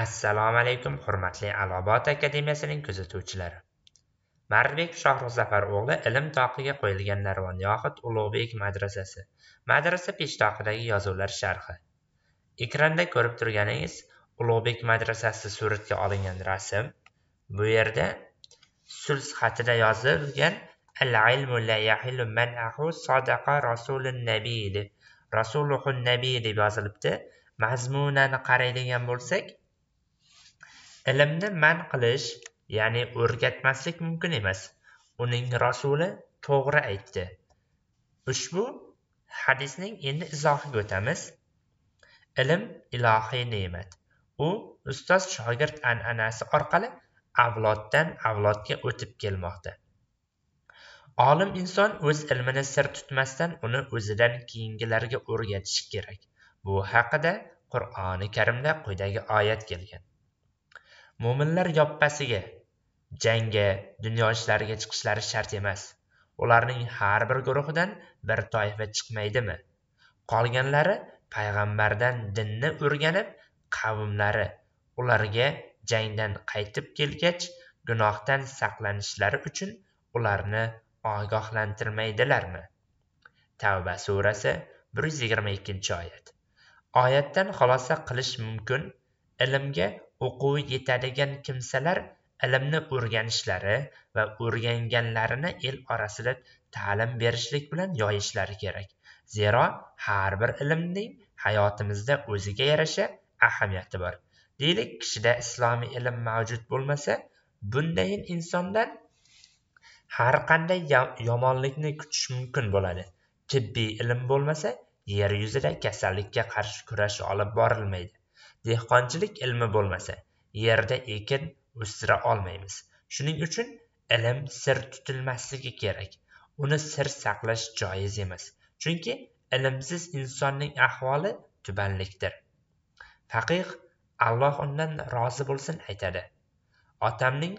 assalomu alaykum hurmatli alobod akademiyasining kuzatuvchilari mardbek shohruzafar o'g'li ilm toqiga qo'yilgan narvon yoxud ulug'bek madrasasi madrasa peshtoqidagi yozuvlar sharhi ekranda ko'rib turganingiz ulug'bek madrasasi suratga olingan rasm bu yerda sulh xatida yozilgan al ilmu la man ahu sadaqa rasulun deb. rasuluhun nabiy deb yozilibdi mazmunani qaraydigan bo'lsak ilmni man qilish ya'ni o'rgatmaslik mumkin emas uning rasuli to'g'ri aytdi ushbu hadisning endi izohiga o'tamiz ilm ilohiy ne'mat u ustoz shogird an'anasi orqali avloddan avlodga o'tib kelmoqda olim inson o'z ilmini sir tutmasdan uni o'zidan keyingilarga o'rgatishi kerak bu haqida qur'oni karimda quyidagi oyat kelgan mo'minlar yoppasiga jangga dunyo ishlariga chiqishlari shart emas ularning har bir guruhidan bir toifa chiqmaydimi qolganlari payg'ambardan dinni o'rganib qavmlari ularga jangdan qaytib kelgach gunohdan saqlanishlari uchun ularni ogohlantirmaydilarmi tavba surasi bir yuz yigirma ikkinchi oyat oyatdan xulosa qilish mumkin ilmga o'quvi yetadigan kimsalar ilmni o'rganishlari va o'rganganlarini el orasida ta'lim berishlik bilan yoyishlari kerak zero har bir ilmning hayotimizda o'ziga yarasha ahamiyati bor deylik kishida islomiy ilm mavjud bo'lmasa bunday insondan har qanday yomonlikni kutish mumkin bo'ladi tibbiy ilm bo'lmasa yer yuzida kasallikka qarshi kurash olib borilmaydi dehqonchilik ilmi bo'lmasa yerda ekin o'stira olmaymiz shuning uchun ilm sir tutilmasligi kerak uni sir saqlash joiz emas chunki ilmsiz insonning ahvoli tubanlikdir faqih alloh undan rozi bo'lsin aytadi otamning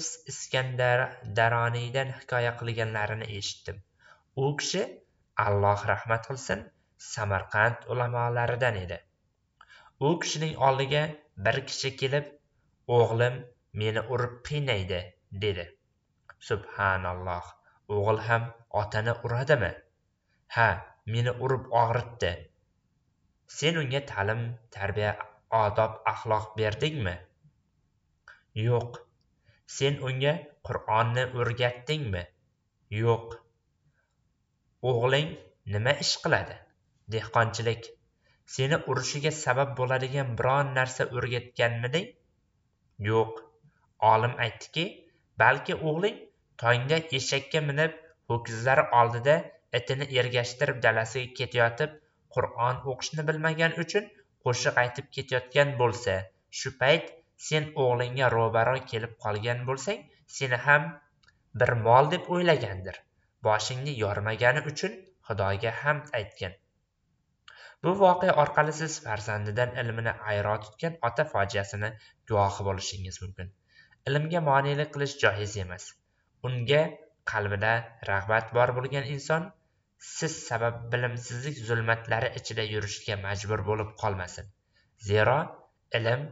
iskandar daroniydan hikoya qilganlarini eshitdim u kishi alloh rahmat qilsin samarqand ulamolaridan edi u kishining oldiga bir kishi kelib o'g'lim meni urib qiynaydi dedi subhanalloh o'g'il ham otani uradimi ha meni urib og'ritdi sen unga ta'lim tarbiya odob axloq berdingmi yo'q sen unga qur'onni o'rgatdingmi yo'q o'g'ling nima ish qiladi dehqonchilik seni urishiga sabab bo'ladigan biron narsa o'rgatganmiding yo'q olim aytdiki balki o'g'ling tongda eshakka minib ho'kizlar oldida itini ergashtirib dalasiga ketayotib qur'on o'qishni bilmagani uchun qo'shiq aytib ketayotgan bo'lsa shu payt sen o'g'lingga ro'baro kelib qolgan bo'lsang seni ham bir mol deb o'ylagandir boshingni yormagani uchun xudoga hamd aytgin bu voqea orqali siz farzandidan ilmini ayro tutgan ota fojiasini guvohi bo'lishingiz mumkin ilmga monelik qilish joiz emas unga qalbida rag'bat bor bo'lgan inson siz sabab bilimsizlik zulmatlari ichida yurishga majbur bo'lib qolmasin zero ilm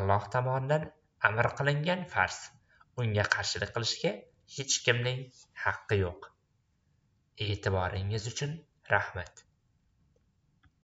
alloh tomonidan amr qilingan farz unga qarshilik qilishga hech kimning haqqi yo'q e'tiboringiz uchun rahmat